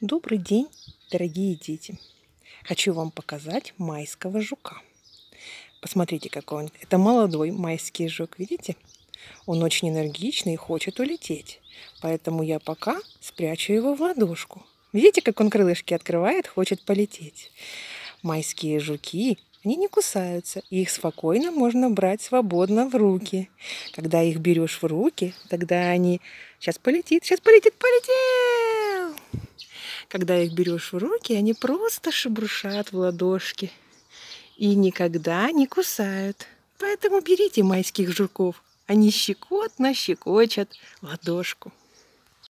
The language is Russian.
Добрый день, дорогие дети! Хочу вам показать майского жука. Посмотрите, какой он. Это молодой майский жук, видите? Он очень энергичный и хочет улететь. Поэтому я пока спрячу его в ладошку. Видите, как он крылышки открывает, хочет полететь. Майские жуки, они не кусаются, и их спокойно можно брать свободно в руки. Когда их берешь в руки, тогда они... Сейчас полетит, сейчас полетит, полетит! когда их берешь в руки, они просто шебрушат в ладошки и никогда не кусают. Поэтому берите майских жуков. Они щекотно щекочат ладошку.